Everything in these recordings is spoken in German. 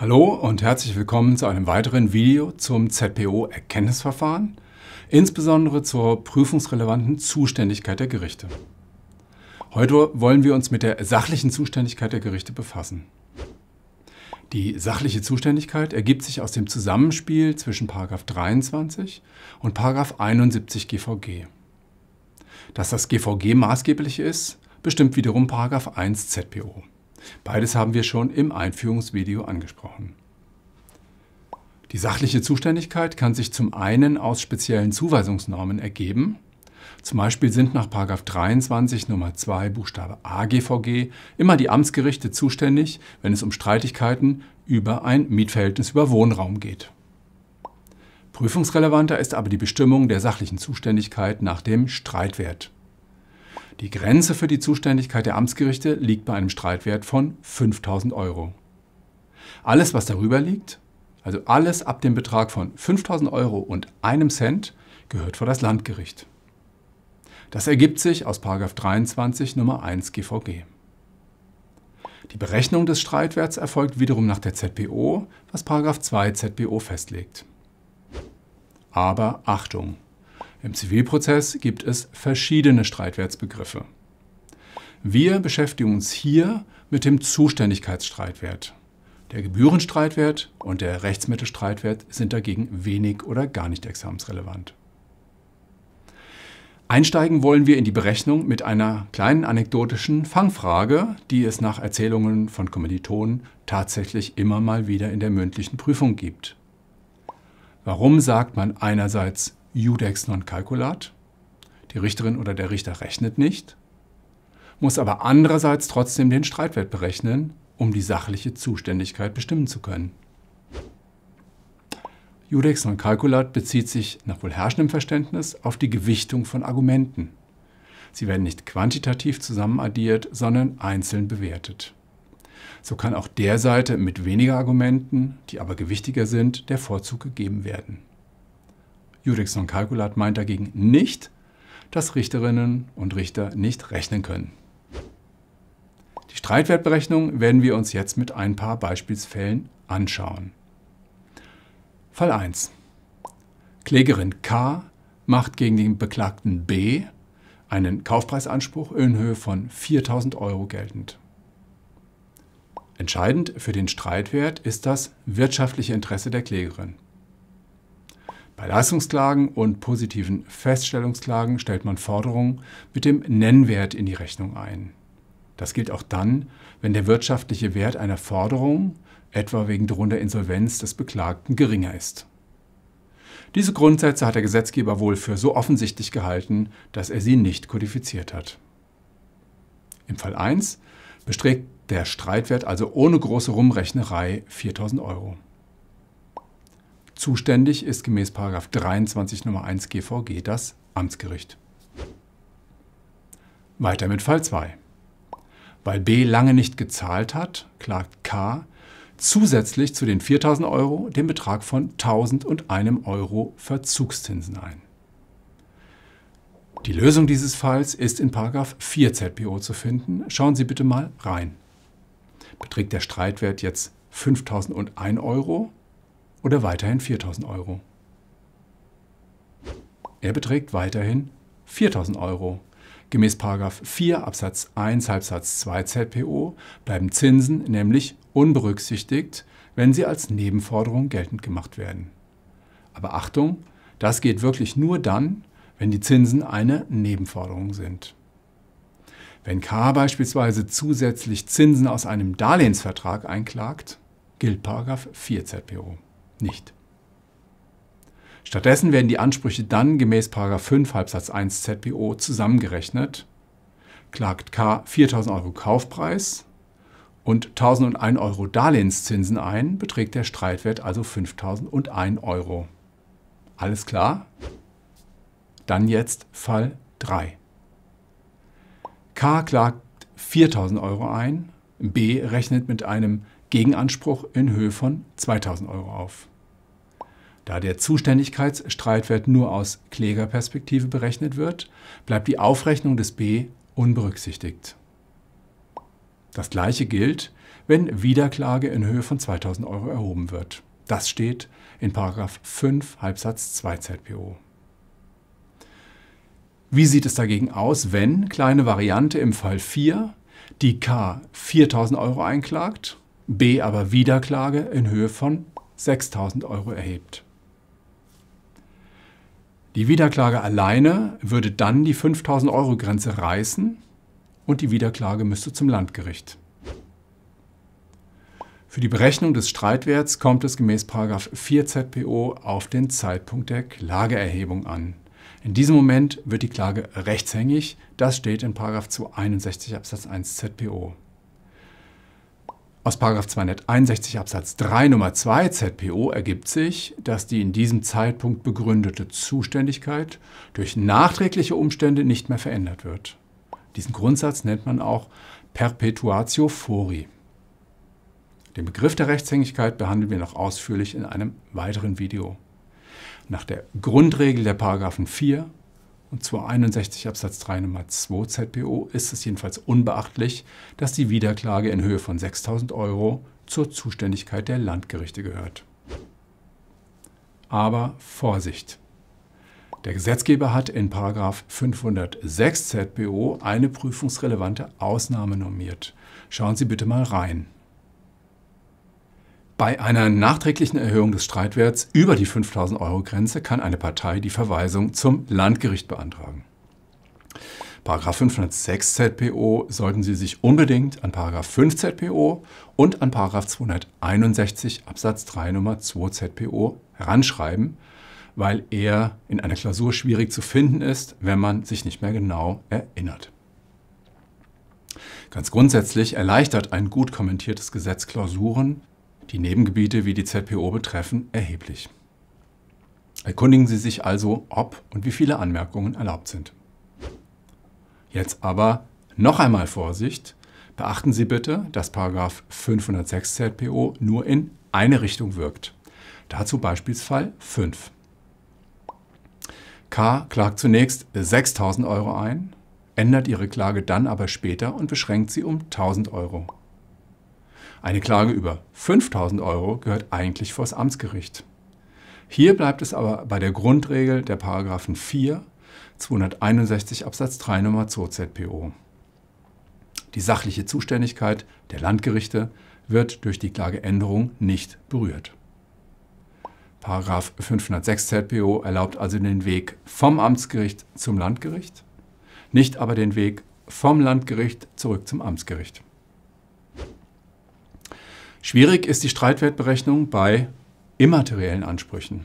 Hallo und herzlich willkommen zu einem weiteren Video zum ZPO-Erkenntnisverfahren, insbesondere zur prüfungsrelevanten Zuständigkeit der Gerichte. Heute wollen wir uns mit der sachlichen Zuständigkeit der Gerichte befassen. Die sachliche Zuständigkeit ergibt sich aus dem Zusammenspiel zwischen 23 und 71 GVG. Dass das GVG maßgeblich ist, bestimmt wiederum 1 ZPO. Beides haben wir schon im Einführungsvideo angesprochen. Die sachliche Zuständigkeit kann sich zum einen aus speziellen Zuweisungsnormen ergeben. Zum Beispiel sind nach 23 Nummer 2 Buchstabe A GVG immer die Amtsgerichte zuständig, wenn es um Streitigkeiten über ein Mietverhältnis über Wohnraum geht. Prüfungsrelevanter ist aber die Bestimmung der sachlichen Zuständigkeit nach dem Streitwert. Die Grenze für die Zuständigkeit der Amtsgerichte liegt bei einem Streitwert von 5000 Euro. Alles, was darüber liegt, also alles ab dem Betrag von 5000 Euro und einem Cent, gehört vor das Landgericht. Das ergibt sich aus 23 Nummer 1 GVG. Die Berechnung des Streitwerts erfolgt wiederum nach der ZPO, was 2 ZPO festlegt. Aber Achtung! Im Zivilprozess gibt es verschiedene Streitwertsbegriffe. Wir beschäftigen uns hier mit dem Zuständigkeitsstreitwert. Der Gebührenstreitwert und der Rechtsmittelstreitwert sind dagegen wenig oder gar nicht examensrelevant. Einsteigen wollen wir in die Berechnung mit einer kleinen anekdotischen Fangfrage, die es nach Erzählungen von Kommilitonen tatsächlich immer mal wieder in der mündlichen Prüfung gibt. Warum sagt man einerseits Judex non calculat, die Richterin oder der Richter rechnet nicht, muss aber andererseits trotzdem den Streitwert berechnen, um die sachliche Zuständigkeit bestimmen zu können. Judex non calculat bezieht sich nach wohl herrschendem Verständnis auf die Gewichtung von Argumenten. Sie werden nicht quantitativ zusammenaddiert, sondern einzeln bewertet. So kann auch der Seite mit weniger Argumenten, die aber gewichtiger sind, der Vorzug gegeben werden. Judex non Calculat meint dagegen nicht, dass Richterinnen und Richter nicht rechnen können. Die Streitwertberechnung werden wir uns jetzt mit ein paar Beispielsfällen anschauen. Fall 1. Klägerin K macht gegen den Beklagten B einen Kaufpreisanspruch in Höhe von 4000 Euro geltend. Entscheidend für den Streitwert ist das wirtschaftliche Interesse der Klägerin. Bei Leistungsklagen und positiven Feststellungsklagen stellt man Forderungen mit dem Nennwert in die Rechnung ein. Das gilt auch dann, wenn der wirtschaftliche Wert einer Forderung, etwa wegen drohender Insolvenz des Beklagten, geringer ist. Diese Grundsätze hat der Gesetzgeber wohl für so offensichtlich gehalten, dass er sie nicht kodifiziert hat. Im Fall 1 besträgt der Streitwert also ohne große Rumrechnerei 4000 Euro. Zuständig ist gemäß 23 Nummer 1 GVG das Amtsgericht. Weiter mit Fall 2. Weil B lange nicht gezahlt hat, klagt K zusätzlich zu den 4000 Euro den Betrag von 1001 Euro Verzugszinsen ein. Die Lösung dieses Falls ist in 4 ZPO zu finden. Schauen Sie bitte mal rein. Beträgt der Streitwert jetzt 5001 Euro, oder weiterhin 4000 Euro. Er beträgt weiterhin 4000 Euro. Gemäß 4 Absatz 1 Halbsatz 2 ZPO bleiben Zinsen nämlich unberücksichtigt, wenn sie als Nebenforderung geltend gemacht werden. Aber Achtung, das geht wirklich nur dann, wenn die Zinsen eine Nebenforderung sind. Wenn K beispielsweise zusätzlich Zinsen aus einem Darlehensvertrag einklagt, gilt 4 ZPO nicht. Stattdessen werden die Ansprüche dann gemäß 5 Halbsatz 1 ZBO zusammengerechnet. Klagt K 4000 Euro Kaufpreis und 1001 Euro Darlehenszinsen ein, beträgt der Streitwert also 5001 Euro. Alles klar? Dann jetzt Fall 3. K klagt 4000 Euro ein, B rechnet mit einem Gegenanspruch in Höhe von 2000 Euro auf. Da der Zuständigkeitsstreitwert nur aus Klägerperspektive berechnet wird, bleibt die Aufrechnung des B unberücksichtigt. Das gleiche gilt, wenn Wiederklage in Höhe von 2000 Euro erhoben wird. Das steht in 5 Halbsatz 2 ZPO. Wie sieht es dagegen aus, wenn kleine Variante im Fall 4 die K 4000 Euro einklagt B aber Wiederklage in Höhe von 6.000 Euro erhebt. Die Wiederklage alleine würde dann die 5.000 Euro Grenze reißen und die Wiederklage müsste zum Landgericht. Für die Berechnung des Streitwerts kommt es gemäß 4 ZPO auf den Zeitpunkt der Klageerhebung an. In diesem Moment wird die Klage rechtshängig, das steht in 261 Absatz 1 ZPO. Aus 261 Absatz 3 Nummer 2 ZPO ergibt sich, dass die in diesem Zeitpunkt begründete Zuständigkeit durch nachträgliche Umstände nicht mehr verändert wird. Diesen Grundsatz nennt man auch Perpetuatio fori. Den Begriff der Rechtshängigkeit behandeln wir noch ausführlich in einem weiteren Video. Nach der Grundregel der Paragraphen 4, und zwar 61 Absatz 3 Nummer 2 ZPO ist es jedenfalls unbeachtlich, dass die Wiederklage in Höhe von 6000 Euro zur Zuständigkeit der Landgerichte gehört. Aber Vorsicht! Der Gesetzgeber hat in 506 ZPO eine prüfungsrelevante Ausnahme normiert. Schauen Sie bitte mal rein. Bei einer nachträglichen Erhöhung des Streitwerts über die 5000 Euro Grenze kann eine Partei die Verweisung zum Landgericht beantragen. Paragraph 506 ZPO sollten Sie sich unbedingt an Paragraph 5 ZPO und an Paragraph 261 Absatz 3 Nummer 2 ZPO heranschreiben, weil er in einer Klausur schwierig zu finden ist, wenn man sich nicht mehr genau erinnert. Ganz grundsätzlich erleichtert ein gut kommentiertes Gesetz Klausuren, die Nebengebiete wie die ZPO betreffen, erheblich. Erkundigen Sie sich also, ob und wie viele Anmerkungen erlaubt sind. Jetzt aber noch einmal Vorsicht. Beachten Sie bitte, dass 506 ZPO nur in eine Richtung wirkt. Dazu Beispielsfall 5. K klagt zunächst 6000 Euro ein, ändert ihre Klage dann aber später und beschränkt sie um 1000 Euro. Eine Klage über 5000 Euro gehört eigentlich vors Amtsgericht. Hier bleibt es aber bei der Grundregel der Paragraphen 4, 261 Absatz 3 Nummer 2 ZPO. Die sachliche Zuständigkeit der Landgerichte wird durch die Klageänderung nicht berührt. Paragraph 506 ZPO erlaubt also den Weg vom Amtsgericht zum Landgericht, nicht aber den Weg vom Landgericht zurück zum Amtsgericht. Schwierig ist die Streitwertberechnung bei immateriellen Ansprüchen.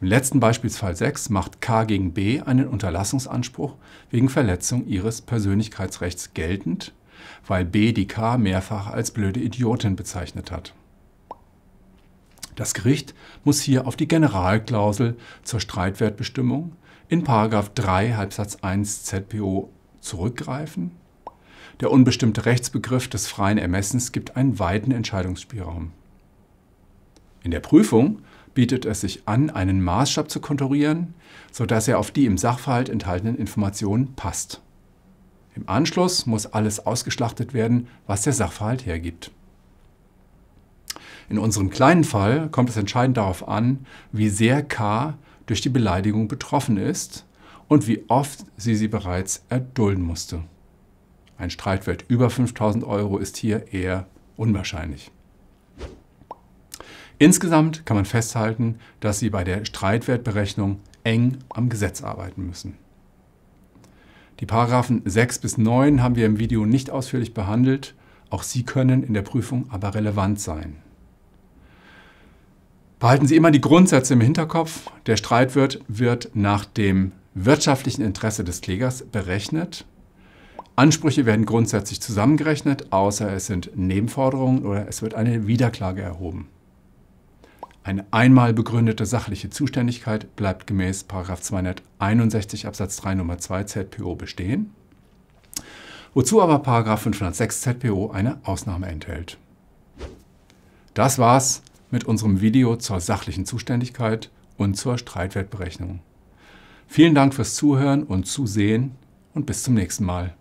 Im letzten Beispielsfall 6 macht K gegen B einen Unterlassungsanspruch wegen Verletzung ihres Persönlichkeitsrechts geltend, weil B die K mehrfach als blöde Idiotin bezeichnet hat. Das Gericht muss hier auf die Generalklausel zur Streitwertbestimmung in 3 Halbsatz 1 ZPO zurückgreifen der unbestimmte Rechtsbegriff des freien Ermessens gibt einen weiten Entscheidungsspielraum. In der Prüfung bietet es sich an, einen Maßstab zu konturieren, sodass er auf die im Sachverhalt enthaltenen Informationen passt. Im Anschluss muss alles ausgeschlachtet werden, was der Sachverhalt hergibt. In unserem kleinen Fall kommt es entscheidend darauf an, wie sehr K durch die Beleidigung betroffen ist und wie oft sie sie bereits erdulden musste. Ein Streitwert über 5000 Euro ist hier eher unwahrscheinlich. Insgesamt kann man festhalten, dass Sie bei der Streitwertberechnung eng am Gesetz arbeiten müssen. Die Paragraphen 6 bis 9 haben wir im Video nicht ausführlich behandelt, auch sie können in der Prüfung aber relevant sein. Behalten Sie immer die Grundsätze im Hinterkopf. Der Streitwert wird nach dem wirtschaftlichen Interesse des Klägers berechnet Ansprüche werden grundsätzlich zusammengerechnet, außer es sind Nebenforderungen oder es wird eine Wiederklage erhoben. Eine einmal begründete sachliche Zuständigkeit bleibt gemäß 261 Absatz 3 Nummer 2 ZPO bestehen, wozu aber 506 ZPO eine Ausnahme enthält. Das war's mit unserem Video zur sachlichen Zuständigkeit und zur Streitwertberechnung. Vielen Dank fürs Zuhören und Zusehen und bis zum nächsten Mal.